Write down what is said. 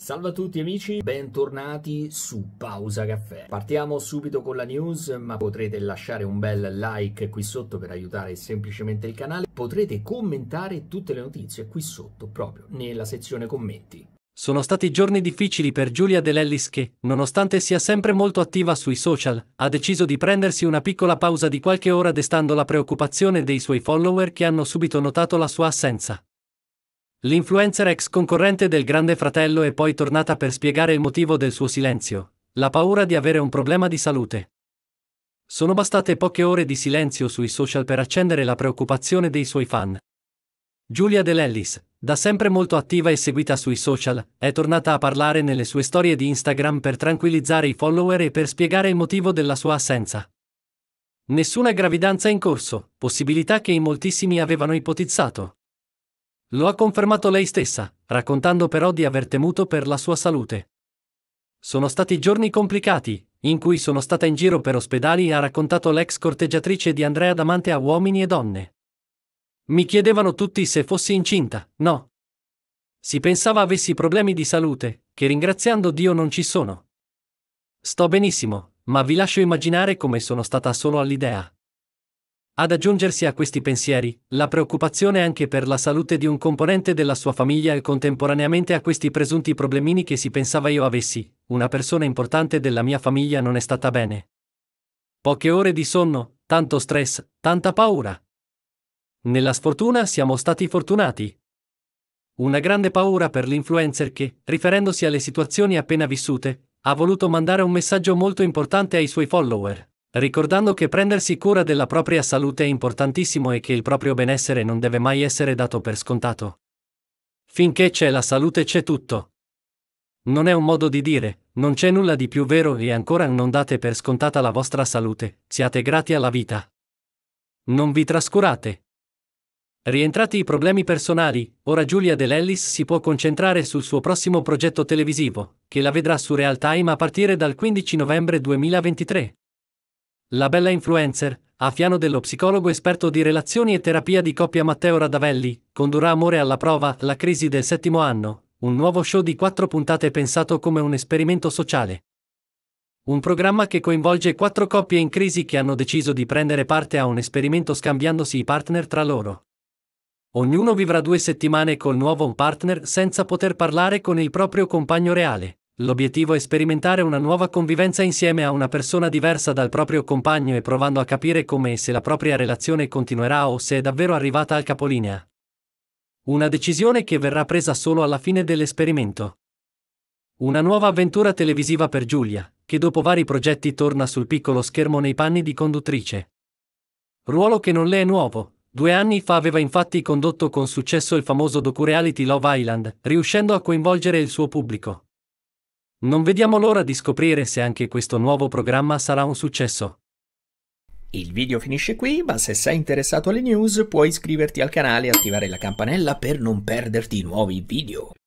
Salve a tutti amici, bentornati su Pausa Caffè. Partiamo subito con la news, ma potrete lasciare un bel like qui sotto per aiutare semplicemente il canale. Potrete commentare tutte le notizie qui sotto, proprio nella sezione commenti. Sono stati giorni difficili per Giulia De che, nonostante sia sempre molto attiva sui social, ha deciso di prendersi una piccola pausa di qualche ora destando la preoccupazione dei suoi follower che hanno subito notato la sua assenza. L'influencer ex concorrente del Grande Fratello è poi tornata per spiegare il motivo del suo silenzio, la paura di avere un problema di salute. Sono bastate poche ore di silenzio sui social per accendere la preoccupazione dei suoi fan. Giulia De Lellis, da sempre molto attiva e seguita sui social, è tornata a parlare nelle sue storie di Instagram per tranquillizzare i follower e per spiegare il motivo della sua assenza. Nessuna gravidanza in corso, possibilità che in moltissimi avevano ipotizzato. Lo ha confermato lei stessa, raccontando però di aver temuto per la sua salute. Sono stati giorni complicati, in cui sono stata in giro per ospedali, e ha raccontato l'ex corteggiatrice di Andrea Damante a uomini e donne. Mi chiedevano tutti se fossi incinta, no. Si pensava avessi problemi di salute, che ringraziando Dio non ci sono. Sto benissimo, ma vi lascio immaginare come sono stata solo all'idea. Ad aggiungersi a questi pensieri, la preoccupazione anche per la salute di un componente della sua famiglia e contemporaneamente a questi presunti problemini che si pensava io avessi, una persona importante della mia famiglia non è stata bene. Poche ore di sonno, tanto stress, tanta paura. Nella sfortuna siamo stati fortunati. Una grande paura per l'influencer che, riferendosi alle situazioni appena vissute, ha voluto mandare un messaggio molto importante ai suoi follower ricordando che prendersi cura della propria salute è importantissimo e che il proprio benessere non deve mai essere dato per scontato. Finché c'è la salute c'è tutto. Non è un modo di dire, non c'è nulla di più vero e ancora non date per scontata la vostra salute, siate grati alla vita. Non vi trascurate. Rientrati i problemi personali, ora Giulia Dell'Ellis si può concentrare sul suo prossimo progetto televisivo, che la vedrà su Real Time a partire dal 15 novembre 2023. La bella influencer, a fiano dello psicologo esperto di relazioni e terapia di coppia Matteo Radavelli, condurrà Amore alla prova, la crisi del settimo anno, un nuovo show di quattro puntate pensato come un esperimento sociale. Un programma che coinvolge quattro coppie in crisi che hanno deciso di prendere parte a un esperimento scambiandosi i partner tra loro. Ognuno vivrà due settimane col nuovo partner senza poter parlare con il proprio compagno reale. L'obiettivo è sperimentare una nuova convivenza insieme a una persona diversa dal proprio compagno e provando a capire come e se la propria relazione continuerà o se è davvero arrivata al capolinea. Una decisione che verrà presa solo alla fine dell'esperimento. Una nuova avventura televisiva per Giulia, che dopo vari progetti torna sul piccolo schermo nei panni di conduttrice. Ruolo che non le è nuovo, Due anni fa aveva infatti condotto con successo il famoso docu-reality Love Island, riuscendo a coinvolgere il suo pubblico. Non vediamo l'ora di scoprire se anche questo nuovo programma sarà un successo. Il video finisce qui, ma se sei interessato alle news puoi iscriverti al canale e attivare la campanella per non perderti nuovi video.